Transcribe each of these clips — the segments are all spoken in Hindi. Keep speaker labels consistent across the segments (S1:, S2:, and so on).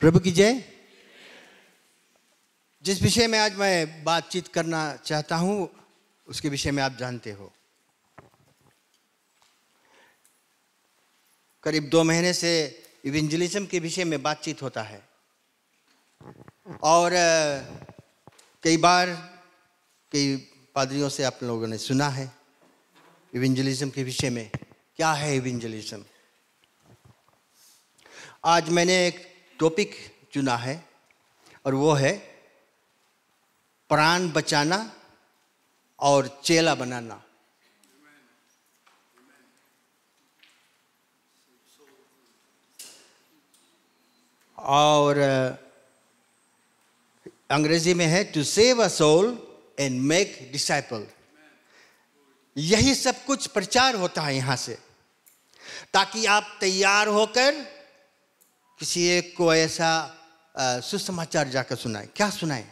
S1: प्रभु की जय जिस विषय में आज मैं बातचीत करना चाहता हूं उसके विषय में आप जानते हो करीब दो महीने से इवेंजलिज्म के विषय में बातचीत होता है और कई बार कई पादरियों से आप लोगों ने सुना है इवेंजलिज्म के विषय में क्या है इवेंजलिज्म आज मैंने एक टॉपिक चुना है और वो है प्राण बचाना और चेला बनाना और अंग्रेजी में है to save a soul and make disciple यही सब कुछ प्रचार होता है यहां से ताकि आप तैयार होकर किसी एक को ऐसा सुसमाचार जाकर सुनाए क्या सुनाए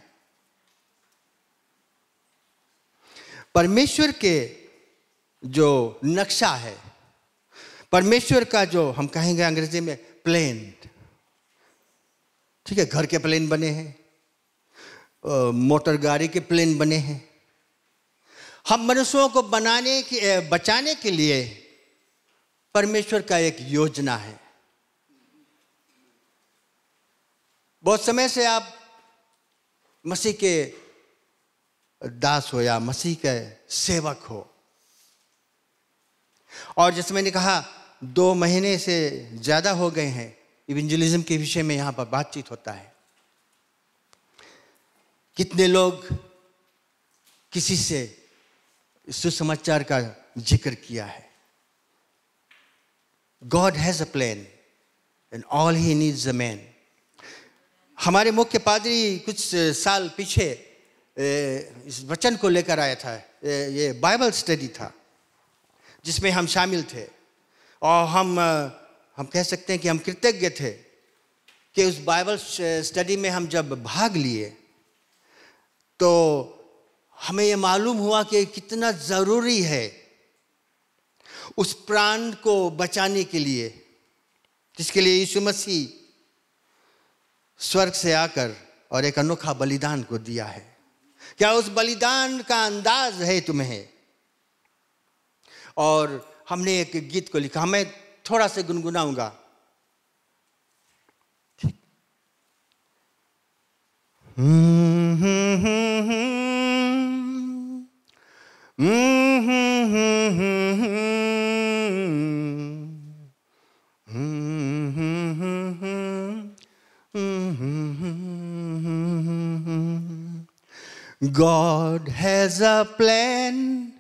S1: परमेश्वर के जो नक्शा है परमेश्वर का जो हम कहेंगे अंग्रेजी में प्लेन ठीक है घर के प्लेन बने हैं मोटर गाड़ी के प्लेन बने हैं हम मनुष्यों को बनाने के बचाने के लिए परमेश्वर का एक योजना है बहुत समय से आप मसीह के दास हो या मसीह के सेवक हो और जैसे मैंने कहा दो महीने से ज़्यादा हो गए हैं इवेंजलिज्म के विषय में यहां पर बातचीत होता है कितने लोग किसी से सुसमाचार का जिक्र किया है God has a plan and all he needs a man हमारे मुख्य पादरी कुछ साल पीछे इस वचन को लेकर आया था ये बाइबल स्टडी था जिसमें हम शामिल थे और हम हम कह सकते हैं कि हम कृतज्ञ थे कि उस बाइबल स्टडी में हम जब भाग लिए तो हमें ये मालूम हुआ कि कितना ज़रूरी है उस प्राण को बचाने के लिए जिसके लिए यीशु मसीह स्वर्ग से आकर और एक अनोखा बलिदान को दिया है क्या उस बलिदान का अंदाज है तुम्हें और हमने एक गीत को लिखा मैं थोड़ा से गुनगुनाऊंगा हम्म God has a plan,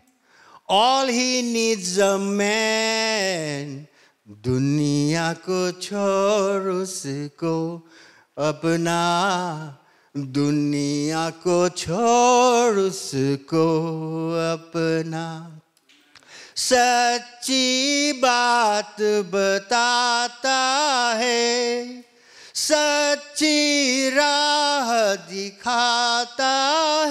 S1: all he needs a man. दुनिया को छोड़ उसको अपना दुनिया को छोड़ उसको अपना सच्ची बात बताता है सच्ची राह दिखाता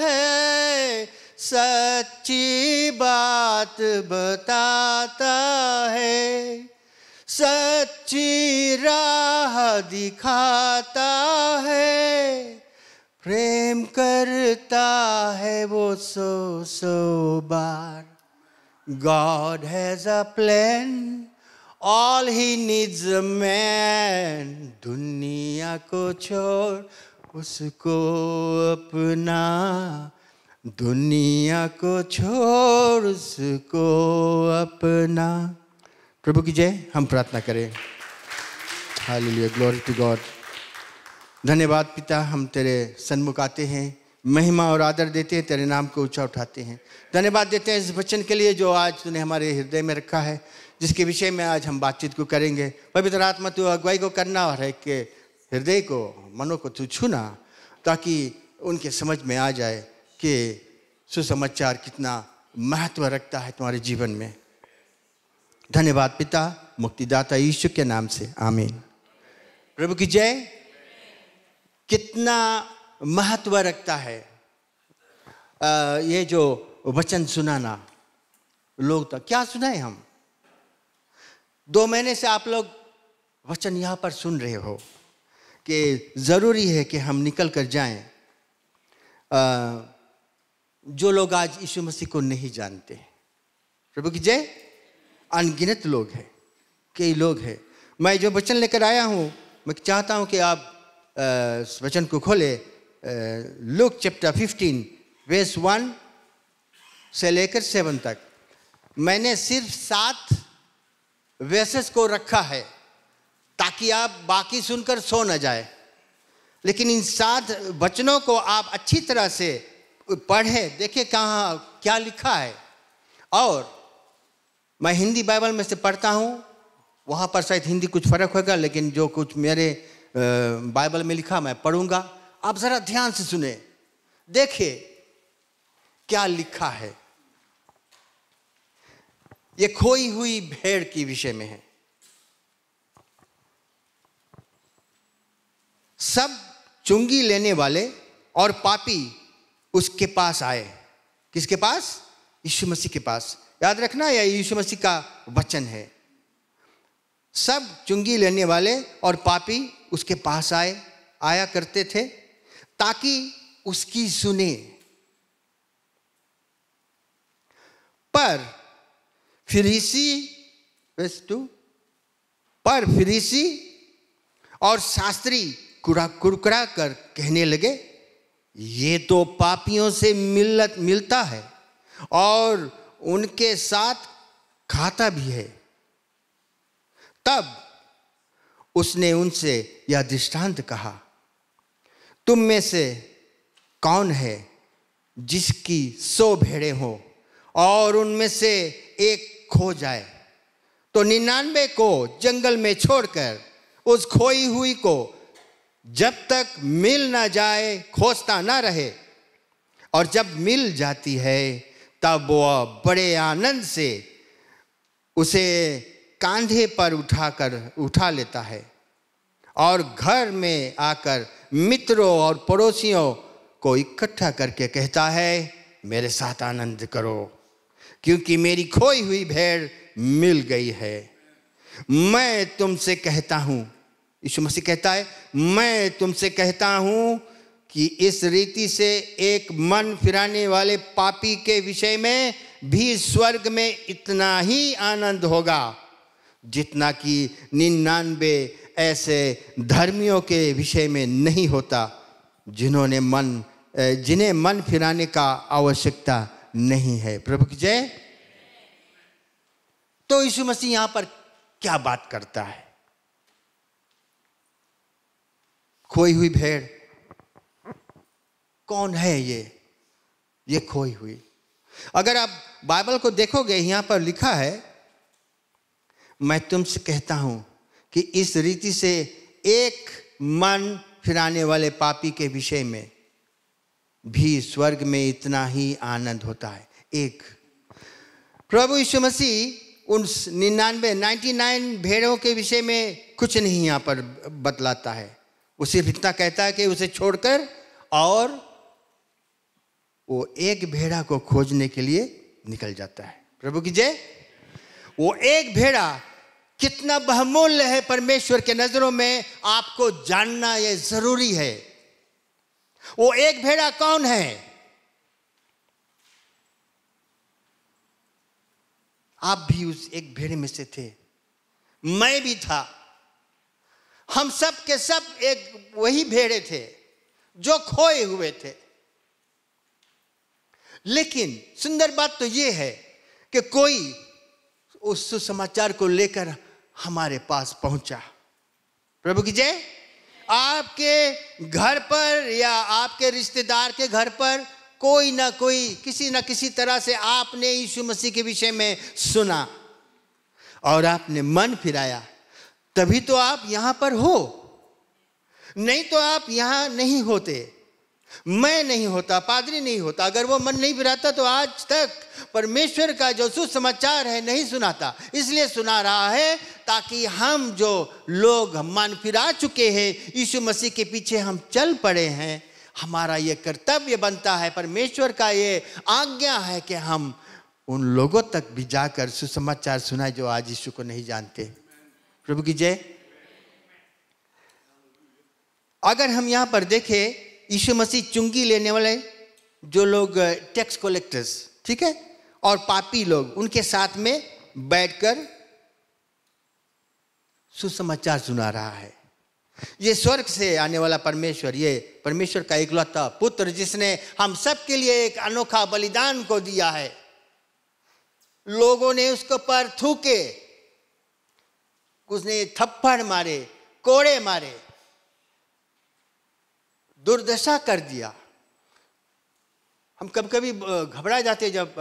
S1: है सच्ची बात बताता है सच्ची राह दिखाता है प्रेम करता है वो सो सो बार God has a plan all he needs man दुनिया को छोड़ उसको अपना दुनिया को छोड़ उसको अपना प्रभु की जय हम प्रार्थना करें हालेलुया ग्लोरी टू गॉड धन्यवाद पिता हम तेरे सन्मुख आते हैं महिमा और आदर देते हैं तेरे नाम को ऊंचा उठाते हैं धन्यवाद देते हैं इस वचन के लिए जो आज तूने हमारे हृदय में रखा है जिसके विषय में आज हम बातचीत को करेंगे पवित्र आत्मा तू अगुवाई को करना और एक के हृदय को मनो को तू छूना ताकि उनके समझ में आ जाए कि सुसमाचार कितना महत्व रखता है तुम्हारे जीवन में धन्यवाद पिता मुक्तिदाता यीशु के नाम से आमीन प्रभु की जय कितना महत्व रखता है आ, ये जो वचन सुनाना लोग तो क्या सुनाए हम दो महीने से आप लोग वचन यहाँ पर सुन रहे हो कि ज़रूरी है कि हम निकल कर जाएं आ, जो लोग आज यीशु मसीह को नहीं जानते प्रभु की जय अनगिनत लोग हैं कई लोग हैं मैं जो वचन लेकर आया हूँ मैं चाहता हूँ कि आप वचन को खोले लुक चैप्टर 15 वेस वन से लेकर सेवन तक मैंने सिर्फ सात वेसेस को रखा है ताकि आप बाकी सुनकर सो न जाए लेकिन इन सात वचनों को आप अच्छी तरह से पढ़ें देखें कहाँ क्या लिखा है और मैं हिंदी बाइबल में से पढ़ता हूँ वहाँ पर शायद हिंदी कुछ फ़र्क होगा लेकिन जो कुछ मेरे बाइबल में लिखा मैं पढ़ूंगा आप ज़रा ध्यान से सुने देखे क्या लिखा है ये खोई हुई भेड़ की विषय में है सब चुंगी लेने वाले और पापी उसके पास आए किसके पास यीशु मसीह के पास याद रखना यह या यीशु मसीह का वचन है सब चुंगी लेने वाले और पापी उसके पास आए आया करते थे ताकि उसकी सुने पर फिरीसी वेस टू पर फिरीसी और शास्त्री कुड़ा कुरकुरा कर कहने लगे ये तो पापियों से मिलत मिलता है और उनके साथ खाता भी है तब उसने उनसे यह दृष्टांत कहा तुम में से कौन है जिसकी सौ भेड़े हो और उनमें से एक खो जाए तो निन्यानवे को जंगल में छोड़कर उस खोई हुई को जब तक मिल ना जाए खोजता ना रहे और जब मिल जाती है तब वह बड़े आनंद से उसे कांधे पर उठाकर उठा लेता है और घर में आकर मित्रों और पड़ोसियों को इकट्ठा करके कहता है मेरे साथ आनंद करो क्योंकि मेरी खोई हुई भेड़ मिल गई है मैं तुमसे कहता हूं यीशु मसीह कहता है मैं तुमसे कहता हूं कि इस रीति से एक मन फिराने वाले पापी के विषय में भी स्वर्ग में इतना ही आनंद होगा जितना कि निन्यानवे ऐसे धर्मियों के विषय में नहीं होता जिन्होंने मन जिन्हें मन फिराने का आवश्यकता नहीं है प्रभु की जय तो यीशु मसीह यहां पर क्या बात करता है खोई हुई भेड़ कौन है ये ये खोई हुई अगर आप बाइबल को देखोगे यहां पर लिखा है मैं तुमसे कहता हूं कि इस रीति से एक मन फिराने वाले पापी के विषय में भी स्वर्ग में इतना ही आनंद होता है एक प्रभु यीशु मसीह उन निन्यानवे नाइन्टी नाइन भेड़ों के विषय में कुछ नहीं यहाँ पर बतलाता है वो सिर्फ इतना कहता है कि उसे छोड़कर और वो एक भेड़ा को खोजने के लिए निकल जाता है प्रभु की जय वो एक भेड़ा कितना बहमूल्य है परमेश्वर के नज़रों में आपको जानना यह ज़रूरी है वो एक भेड़ा कौन है आप भी उस एक भेड़े में से थे मैं भी था हम सब के सब एक वही भेड़े थे जो खोए हुए थे लेकिन सुंदर बात तो यह है कि कोई उस सुसमाचार को लेकर हमारे पास पहुंचा प्रभु की जय आपके घर पर या आपके रिश्तेदार के घर पर कोई ना कोई किसी ना किसी तरह से आपने यीशु मसीह के विषय में सुना और आपने मन फिराया तभी तो आप यहां पर हो नहीं तो आप यहां नहीं होते मैं नहीं होता पादरी नहीं होता अगर वो मन नहीं फिराता तो आज तक परमेश्वर का जो सुसमाचार है नहीं सुनाता इसलिए सुना रहा है ताकि हम जो लोग मन फिरा चुके हैं यीशु मसीह के पीछे हम चल पड़े हैं हमारा ये कर्तव्य बनता है परमेश्वर का ये आज्ञा है कि हम उन लोगों तक भी जाकर सुसमाचार सुनाए जो आज यीशु को नहीं जानते प्रभु की जय अगर हम यहाँ पर देखें यीशु मसीह चुंगी लेने वाले जो लोग टैक्स कलेक्टर्स ठीक है और पापी लोग उनके साथ में बैठकर सुसमाचार सुना रहा है ये स्वर्ग से आने वाला परमेश्वर ये परमेश्वर का इकलौता पुत्र जिसने हम सबके लिए एक अनोखा बलिदान को दिया है लोगों ने उसको पर थूके उसने थप्पड़ मारे कोड़े मारे दुर्दशा कर दिया हम कभी कभी घबरा जाते जब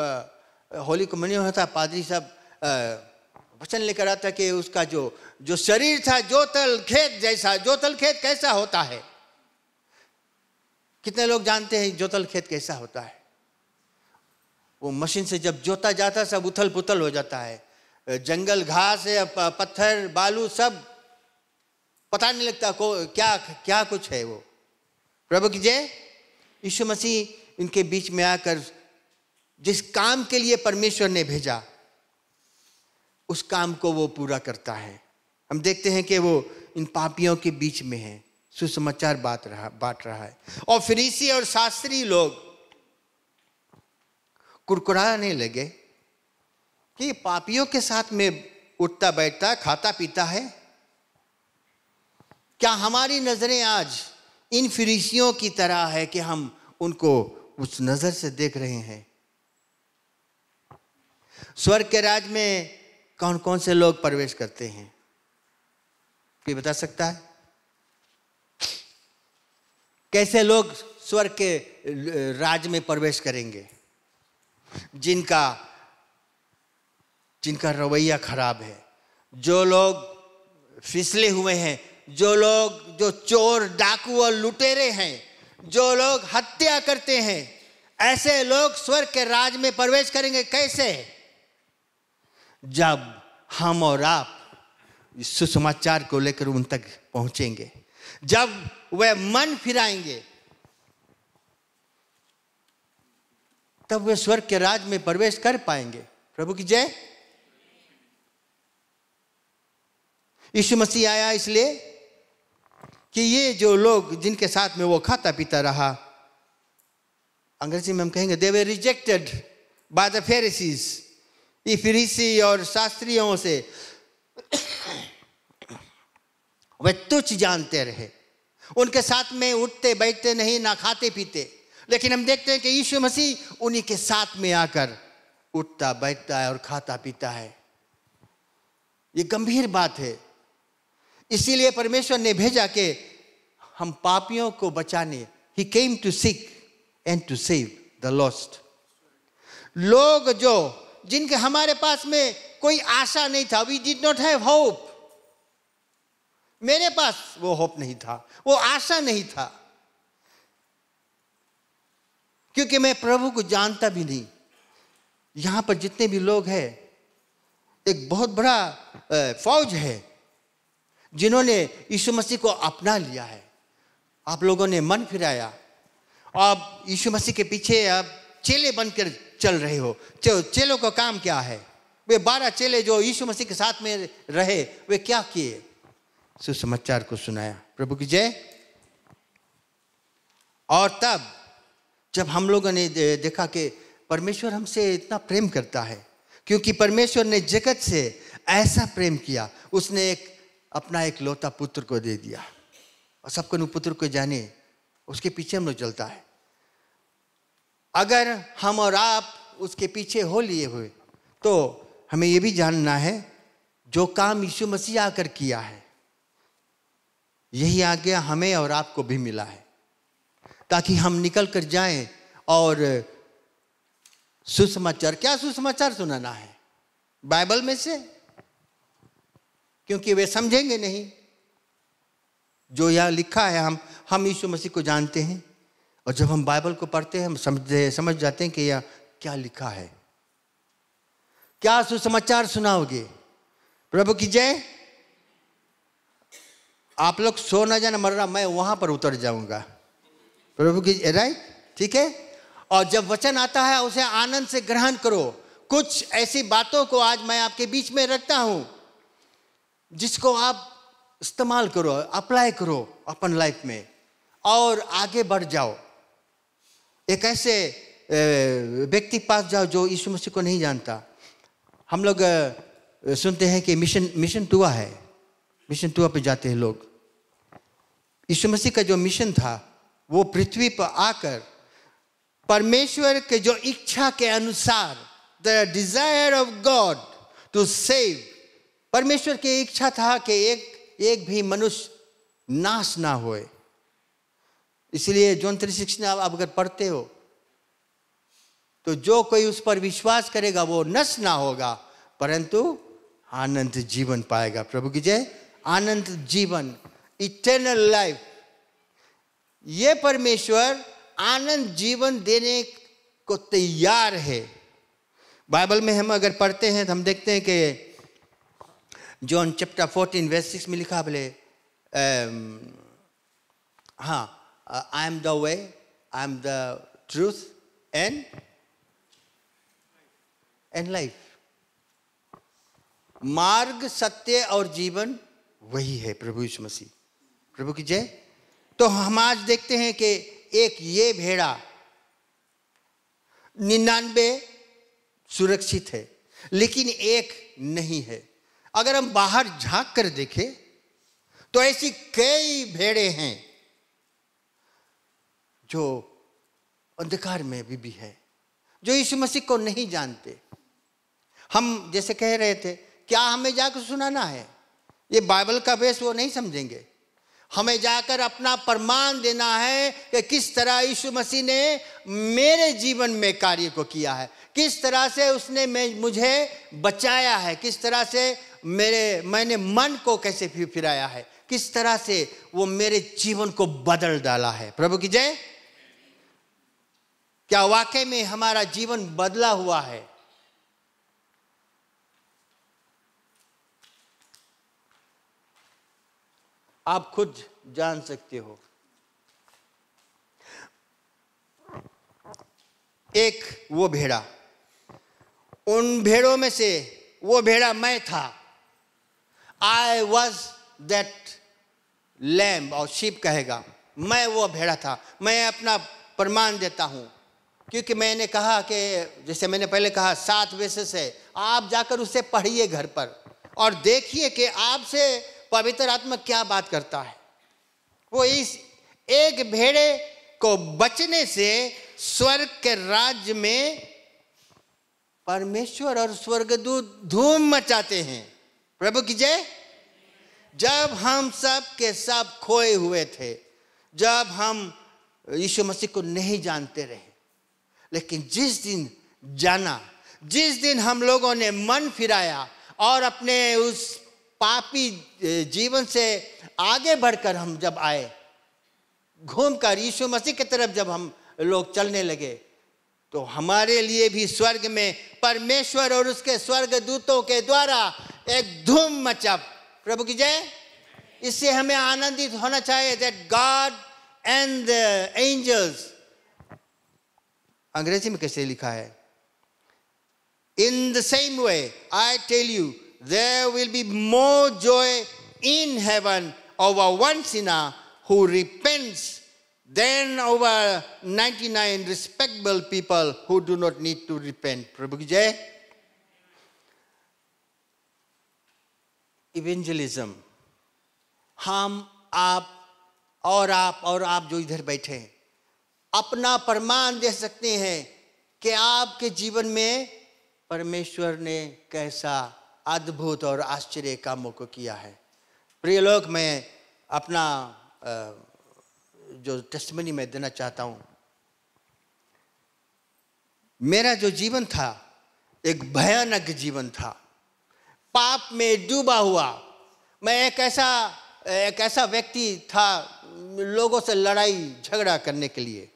S1: होली को मनी होता पादरी साहब वचन लेकर आता कि उसका जो जो शरीर था जो तल खेत जैसा जो तल खेत कैसा होता है कितने लोग जानते हैं जोतल खेत कैसा होता है वो मशीन से जब जोता जाता सब उथल पुथल हो जाता है जंगल घास पत्थर बालू सब पता नहीं लगता को क्या क्या कुछ है वो प्रभु की जय यीशु मसीह इनके बीच में आकर जिस काम के लिए परमेश्वर ने भेजा उस काम को वो पूरा करता है हम देखते हैं कि वो इन पापियों के बीच में है सुसमाचार बांट रहा बांट रहा है और फरीसी और शास्त्री लोग कुरकुराने लगे कि पापियों के साथ में उठता बैठता खाता पीता है क्या हमारी नजरें आज इन फरिसियों की तरह है कि हम उनको उस नज़र से देख रहे हैं स्वर्ग के राज में कौन कौन से लोग प्रवेश करते हैं कोई बता सकता है कैसे लोग स्वर्ग के राज में प्रवेश करेंगे जिनका जिनका रवैया खराब है जो लोग फिसले हुए हैं जो लोग जो चोर डाकू और लुटेरे हैं जो लोग हत्या करते हैं ऐसे लोग स्वर्ग के राज में प्रवेश करेंगे कैसे जब हम और आप सुसमाचार को लेकर उन तक पहुंचेंगे जब वे मन फिराएंगे तब वे स्वर्ग के राज में प्रवेश कर पाएंगे प्रभु की जय यीशु मसीह आया इसलिए कि ये जो लोग जिनके साथ में वो खाता पीता रहा अंग्रेजी में हम कहेंगे they were rejected by the Pharisees ये और शास्त्रियों से वे तुच्छ जानते रहे उनके साथ में उठते बैठते नहीं ना खाते पीते लेकिन हम देखते हैं कि यीशु मसीह उन्हीं के साथ में आकर उठता बैठता है और खाता पीता है ये गंभीर बात है इसीलिए परमेश्वर ने भेजा के हम पापियों को बचाने he came to seek and to save the lost लोग जो जिनके हमारे पास में कोई आशा नहीं था we did not have hope मेरे पास वो होप नहीं था वो आशा नहीं था क्योंकि मैं प्रभु को जानता भी नहीं यहां पर जितने भी लोग हैं एक बहुत बड़ा फौज है जिन्होंने यीशु मसीह को अपना लिया है आप लोगों ने मन फिराया आप यीशु मसीह के पीछे अब चेले बनकर चल रहे हो चेलों का काम क्या है वे बारह चेले जो यीशु मसीह के साथ में रहे वे क्या किए सुसमाचार को सुनाया प्रभु की जय और तब जब हम लोगों ने देखा कि परमेश्वर हमसे इतना प्रेम करता है क्योंकि परमेश्वर ने जगत से ऐसा प्रेम किया उसने एक अपना एक लौता पुत्र को दे दिया और सबको पुत्र को जाने उसके पीछे हम लोग चलता है अगर हम और आप उसके पीछे हो लिए हुए तो हमें यह भी जानना है जो काम यीशु मसीह आकर किया है यही आज्ञा हमें और आपको भी मिला है ताकि हम निकल कर जाए और सुसमाचार क्या सुसमाचार सुनाना है बाइबल में से क्योंकि वे समझेंगे नहीं जो यह लिखा है हम हम यीशु मसीह को जानते हैं और जब हम बाइबल को पढ़ते हैं हम समझते समझ जाते हैं कि यह क्या लिखा है क्या सुसमाचार सुनाओगे प्रभु की जय आप लोग सो न जाना मर रहा मैं वहां पर उतर जाऊंगा प्रभु की राइट ठीक है और जब वचन आता है उसे आनंद से ग्रहण करो कुछ ऐसी बातों को आज मैं आपके बीच में रखता हूं जिसको आप इस्तेमाल करो अप्लाई करो अपन लाइफ में और आगे बढ़ जाओ एक ऐसे व्यक्ति पास जाओ जो यीशु मसीह को नहीं जानता हम लोग सुनते हैं कि मिशन मिशन टुआ है मिशन टुआ पे जाते हैं लोग यीशु मसीह का जो मिशन था वो पृथ्वी पर आकर परमेश्वर के जो इच्छा के अनुसार the desire of God to save परमेश्वर की इच्छा था कि एक एक भी मनुष्य नाश ना होए इसलिए जोन थ्री सिक्स आप अगर पढ़ते हो तो जो कोई उस पर विश्वास करेगा वो नष्ट ना होगा परंतु आनंद जीवन पाएगा प्रभु की जय आनंद जीवन इटर्नल लाइफ ये परमेश्वर आनंद जीवन देने को तैयार है बाइबल में हम अगर पढ़ते हैं तो हम देखते हैं कि जॉन चैप्टर फोर्टीन वे सिक्स में लिखा बोले um, हाँ I am the way I am the truth and and life मार्ग सत्य और जीवन वही है प्रभु यीशु मसीह प्रभु की जय तो हम आज देखते हैं कि एक ये भेड़ा निन्यानबे सुरक्षित है लेकिन एक नहीं है अगर हम बाहर झांक कर देखें तो ऐसी कई भेड़े हैं जो अंधकार में भी, भी है जो यीशु मसीह को नहीं जानते हम जैसे कह रहे थे क्या हमें जाकर सुनाना है ये बाइबल का बेस वो नहीं समझेंगे हमें जाकर अपना प्रमाण देना है कि किस तरह यीशु मसीह ने मेरे जीवन में कार्य को किया है किस तरह से उसने मुझे बचाया है किस तरह से मेरे मैंने मन को कैसे फिर फिराया है किस तरह से वो मेरे जीवन को बदल डाला है प्रभु की जय क्या वाकई में हमारा जीवन बदला हुआ है आप खुद जान सकते हो एक वो भेड़ा उन भेड़ों में से वो भेड़ा मैं था आई वॉज दैट लैम्ब और शिप कहेगा मैं वो भेड़ा था मैं अपना प्रमाण देता हूँ क्योंकि मैंने कहा कि जैसे मैंने पहले कहा सात वेसेस है आप जाकर उसे पढ़िए घर पर और देखिए कि आपसे पवित्र आत्मा क्या बात करता है वो इस एक भेड़े को बचने से स्वर्ग के राज्य में परमेश्वर और स्वर्गदूत धूम मचाते हैं प्रभु की जय जब हम सब के सब खोए हुए थे जब हम यीशु मसीह को नहीं जानते रहे लेकिन जिस दिन जाना जिस दिन हम लोगों ने मन फिराया और अपने उस पापी जीवन से आगे बढ़कर हम जब आए घूमकर यीशु मसीह की तरफ जब हम लोग चलने लगे तो हमारे लिए भी स्वर्ग में परमेश्वर और उसके स्वर्ग दूतों के द्वारा एक धूम मचा प्रभु की जय इससे हमें आनंदित होना चाहिए दैट गॉड एंड एंजल्स अंग्रेजी में कैसे लिखा है in the same way I tell you there will be more joy in heaven over one sinner who repents than over ninety nine respectable people who do not need to repent प्रभु की जय इवेंजलिज्म हम आप और आप और आप जो इधर बैठे हैं अपना प्रमाण दे सकते हैं कि आपके जीवन में परमेश्वर ने कैसा अद्भुत और आश्चर्य कामों को किया है प्रिय लोग मैं अपना जो टेस्टमनी मैं देना चाहता हूँ मेरा जो जीवन था एक भयानक जीवन था पाप में डूबा हुआ मैं एक ऐसा एक ऐसा व्यक्ति था लोगों से लड़ाई झगड़ा करने के लिए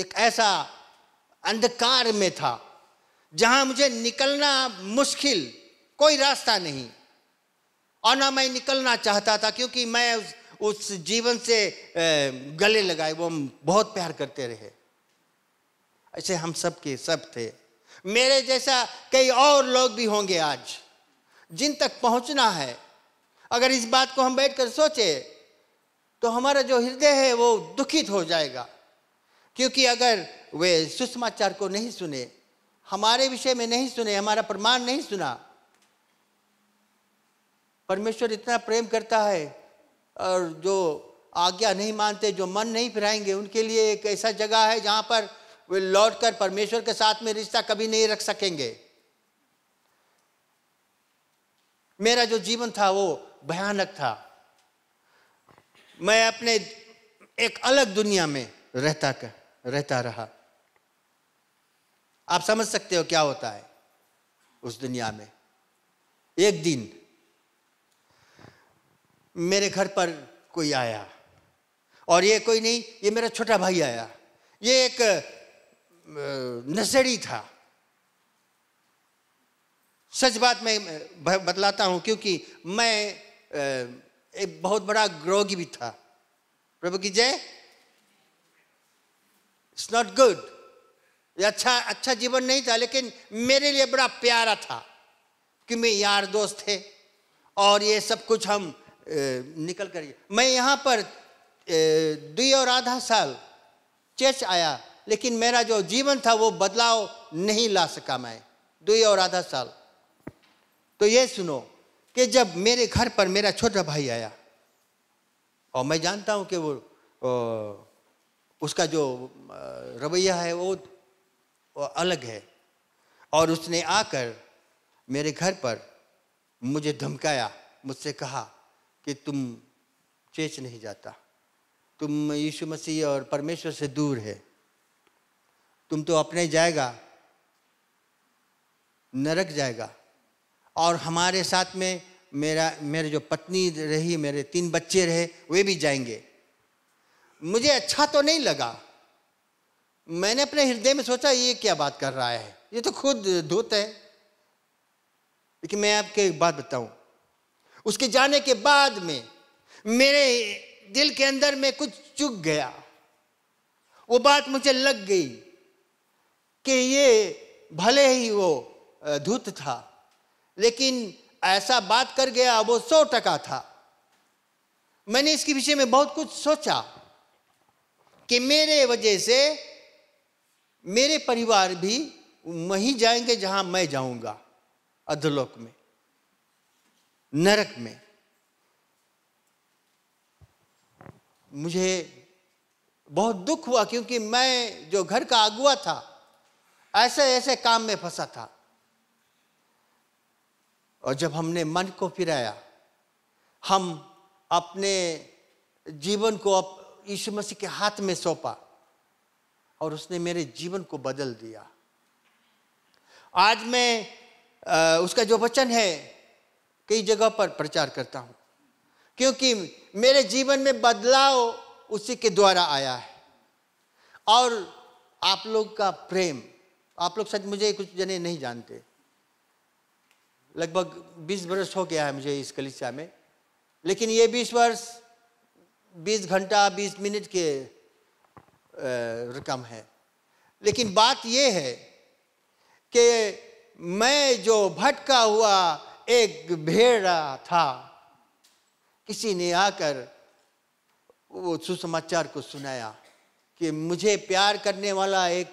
S1: एक ऐसा अंधकार में था जहां मुझे निकलना मुश्किल कोई रास्ता नहीं और ना मैं निकलना चाहता था क्योंकि मैं उस, उस जीवन से गले लगाए वो हम बहुत प्यार करते रहे ऐसे हम सब के सब थे मेरे जैसा कई और लोग भी होंगे आज जिन तक पहुंचना है अगर इस बात को हम बैठकर सोचे तो हमारा जो हृदय है वो दुखित हो जाएगा क्योंकि अगर वे सुषमाचार को नहीं सुने हमारे विषय में नहीं सुने हमारा प्रमाण नहीं सुना परमेश्वर इतना प्रेम करता है और जो आज्ञा नहीं मानते जो मन नहीं फिराएंगे उनके लिए एक ऐसा जगह है जहाँ पर वे लौट कर परमेश्वर के साथ में रिश्ता कभी नहीं रख सकेंगे मेरा जो जीवन था वो भयानक था मैं अपने एक अलग दुनिया में रहता कर, रहता रहा आप समझ सकते हो क्या होता है उस दुनिया में एक दिन मेरे घर पर कोई आया और ये कोई नहीं ये मेरा छोटा भाई आया ये एक नजरी था सच बात मैं बतलाता हूं क्योंकि मैं एक बहुत बड़ा ग्रोगी भी था प्रभु की जय इट्स नॉट गुड अच्छा अच्छा जीवन नहीं था लेकिन मेरे लिए बड़ा प्यारा था कि मैं यार दोस्त थे और ये सब कुछ हम निकल कर मैं यहाँ पर दो और आधा साल चर्च आया लेकिन मेरा जो जीवन था वो बदलाव नहीं ला सका मैं दो और आधा साल तो ये सुनो कि जब मेरे घर पर मेरा छोटा भाई आया और मैं जानता हूँ कि वो उसका जो रवैया है वो, वो अलग है और उसने आकर मेरे घर पर मुझे धमकाया मुझसे कहा कि तुम चेच नहीं जाता तुम यीशु मसीह और परमेश्वर से दूर है तुम तो अपने जाएगा नरक जाएगा और हमारे साथ में मेरा मेरे जो पत्नी रही मेरे तीन बच्चे रहे वे भी जाएंगे मुझे अच्छा तो नहीं लगा मैंने अपने हृदय में सोचा ये क्या बात कर रहा है ये तो खुद धूत है लेकिन मैं आपके एक बात बताऊं उसके जाने के बाद में मेरे दिल के अंदर में कुछ चुग गया वो बात मुझे लग गई कि ये भले ही वो धूत था लेकिन ऐसा बात कर गया वो सौ टका था मैंने इसके विषय में बहुत कुछ सोचा कि मेरे वजह से मेरे परिवार भी वहीं जाएंगे जहां मैं जाऊंगा अधलोक में नरक में मुझे बहुत दुख हुआ क्योंकि मैं जो घर का अगुआ था ऐसे ऐसे काम में फंसा था और जब हमने मन को फिराया हम अपने जीवन को अप यीशु मसीह के हाथ में सौंपा और उसने मेरे जीवन को बदल दिया आज मैं उसका जो वचन है कई जगह पर प्रचार करता हूँ क्योंकि मेरे जीवन में बदलाव उसी के द्वारा आया है और आप लोग का प्रेम आप लोग सच मुझे कुछ जने नहीं जानते लगभग 20 वर्ष हो गया है मुझे इस कलिसिया में लेकिन ये 20 वर्ष 20 घंटा 20 मिनट के रकम है लेकिन बात ये है कि मैं जो भटका हुआ एक भेड़ा था किसी ने आकर वो सुसमाचार को सुनाया कि मुझे प्यार करने वाला एक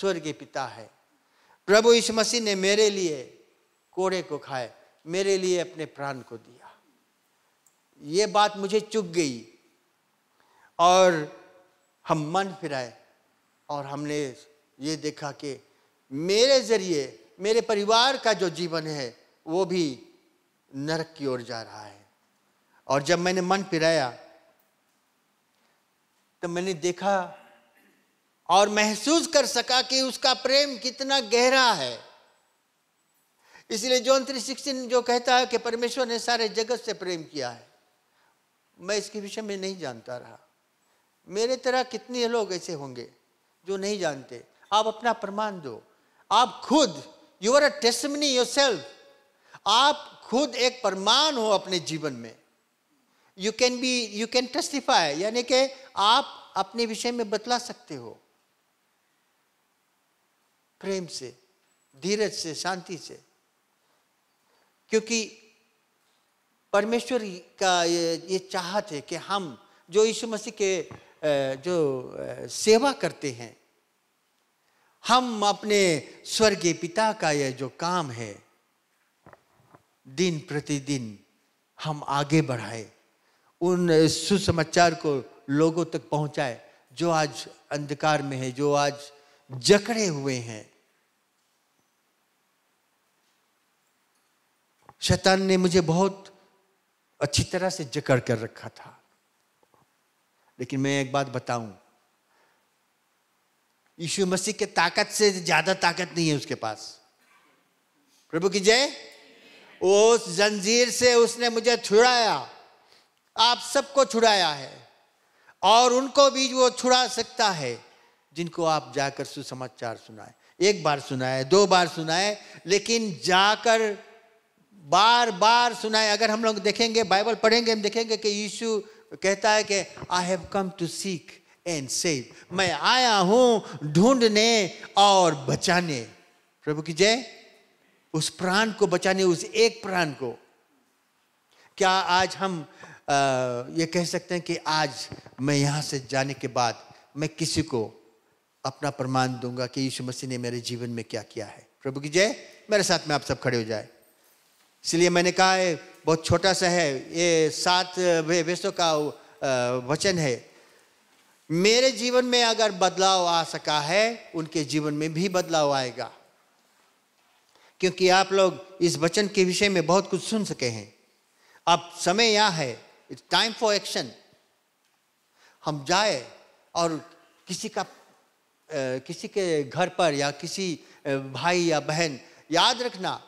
S1: स्वर्गीय पिता है प्रभु इस मसीह ने मेरे लिए कोड़े को खाए मेरे लिए अपने प्राण को दिया ये बात मुझे चुक गई और हम मन फिराए और हमने ये देखा कि मेरे जरिए मेरे परिवार का जो जीवन है वो भी नरक की ओर जा रहा है और जब मैंने मन फिराया तो मैंने देखा और महसूस कर सका कि उसका प्रेम कितना गहरा है इसलिए जॉन थ्री सिक्सटीन जो कहता है कि परमेश्वर ने सारे जगत से प्रेम किया है मैं इसके विषय में नहीं जानता रहा मेरे तरह कितने लोग ऐसे होंगे जो नहीं जानते आप अपना प्रमाण दो आप खुद you are a testimony yourself आप खुद एक प्रमाण हो अपने जीवन में you can be you can testify यानी कि आप अपने विषय में बतला सकते हो प्रेम से धीरज से शांति से क्योंकि परमेश्वर का ये, ये चाहत है कि हम जो यीशु मसीह के जो सेवा करते हैं हम अपने स्वर्गीय पिता का यह जो काम है दिन प्रतिदिन हम आगे बढ़ाए उन सुसमाचार को लोगों तक पहुंचाए जो आज अंधकार में है जो आज जकड़े हुए हैं शैतान ने मुझे बहुत अच्छी तरह से जकड़ कर रखा था लेकिन मैं एक बात बताऊं यीशु मसीह के ताकत से ज्यादा ताकत नहीं है उसके पास प्रभु की जय उस जंजीर से उसने मुझे छुड़ाया आप सबको छुड़ाया है और उनको भी वो छुड़ा सकता है जिनको आप जाकर सुसमाचार सुनाए एक बार सुनाए दो बार सुनाए लेकिन जाकर बार बार सुनाए अगर हम लोग देखेंगे बाइबल पढ़ेंगे हम देखेंगे कि यीशु कहता है कि I have come to seek and save मैं आया हूं ढूंढने और बचाने प्रभु की जय उस प्राण को बचाने उस एक प्राण को क्या आज हम आ, ये कह सकते हैं कि आज मैं यहां से जाने के बाद मैं किसी को अपना प्रमाण दूंगा कि यीशु मसीह ने मेरे जीवन में क्या किया है प्रभु की जय मेरे साथ में आप सब खड़े हो जाए इसलिए मैंने कहा है बहुत छोटा सा है ये सात वेशों का वचन है मेरे जीवन में अगर बदलाव आ सका है उनके जीवन में भी बदलाव आएगा क्योंकि आप लोग इस वचन के विषय में बहुत कुछ सुन सके हैं अब समय यहाँ है इट्स टाइम फॉर एक्शन हम जाए और किसी का किसी के घर पर या किसी भाई या बहन याद रखना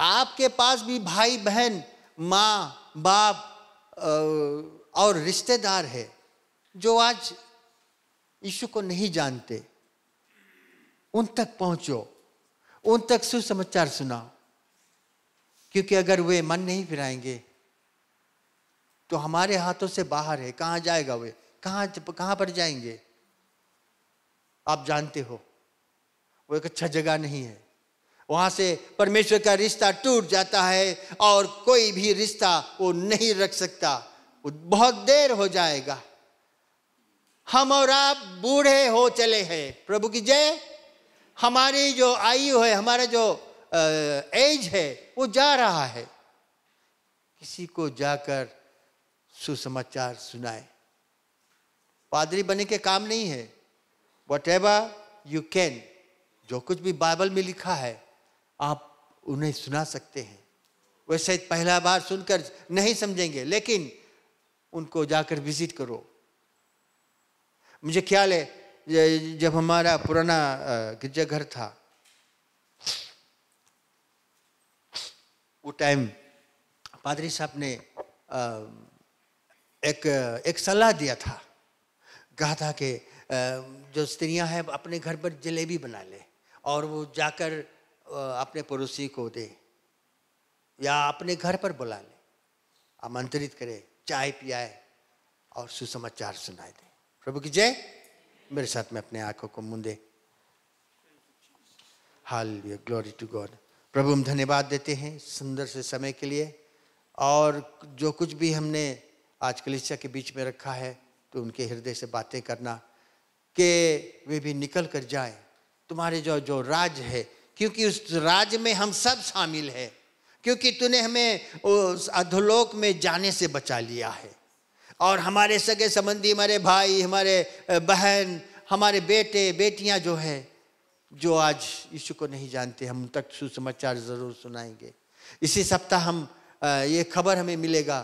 S1: आपके पास भी भाई बहन माँ बाप और रिश्तेदार है जो आज यीशु को नहीं जानते उन तक पहुंचो उन तक सुसमाचार सुनाओ क्योंकि अगर वे मन नहीं फिराएंगे तो हमारे हाथों से बाहर है कहाँ जाएगा वे कहाँ कहाँ पर जाएंगे आप जानते हो वो एक अच्छा जगह नहीं है वहाँ से परमेश्वर का रिश्ता टूट जाता है और कोई भी रिश्ता वो नहीं रख सकता वो बहुत देर हो जाएगा हम और आप बूढ़े हो चले हैं प्रभु की जय हमारी जो आयु है हमारा जो एज है वो जा रहा है किसी को जाकर सुसमाचार सुनाए पादरी बने के काम नहीं है वट एवर यू कैन जो कुछ भी बाइबल में लिखा है आप उन्हें सुना सकते हैं वह शायद पहला बार सुनकर नहीं समझेंगे लेकिन उनको जाकर विजिट करो मुझे ख्याल है जब हमारा पुराना गिरजाघर था वो टाइम पादरी साहब ने एक एक सलाह दिया था कहा था कि जो स्त्रियां हैं अपने घर पर जलेबी बना ले और वो जाकर अपने पड़ोसी को दे या अपने घर पर बुला ले आमंत्रित करे चाय पियाए और सुसमाचार सुनाए दे प्रभु की जय मेरे साथ में अपने आंखों को मुंदे हाल ग्लोरी टू गॉड प्रभु हम धन्यवाद देते हैं सुंदर से समय के लिए और जो कुछ भी हमने आज कलिसिया के बीच में रखा है तो उनके हृदय से बातें करना के वे भी निकल कर जाए तुम्हारे जो जो राज है क्योंकि उस राज में हम सब शामिल हैं क्योंकि तूने हमें उस अधोलोक में जाने से बचा लिया है और हमारे सगे संबंधी हमारे भाई हमारे बहन हमारे बेटे बेटियां जो है जो आज यीशु को नहीं जानते हम तक सुसमाचार ज़रूर सुनाएंगे इसी सप्ताह हम ये खबर हमें मिलेगा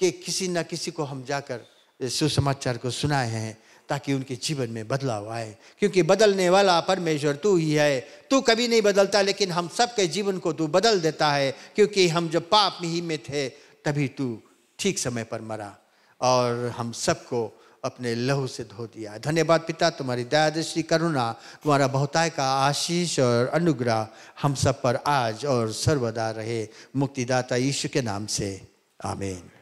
S1: कि किसी न किसी को हम जाकर सुसमाचार को सुनाए हैं ताकि उनके जीवन में बदलाव आए क्योंकि बदलने वाला परमेश्वर तू ही है तू कभी नहीं बदलता लेकिन हम सबके जीवन को तू बदल देता है क्योंकि हम जब पाप में ही में थे तभी तू ठीक समय पर मरा और हम सबको अपने लहू से धो दिया धन्यवाद पिता तुम्हारी दयादृष्टि करुणा तुम्हारा बहुताय का आशीष और अनुग्रह हम सब पर आज और सर्वदा रहे मुक्तिदाता यीशु के नाम से आमेन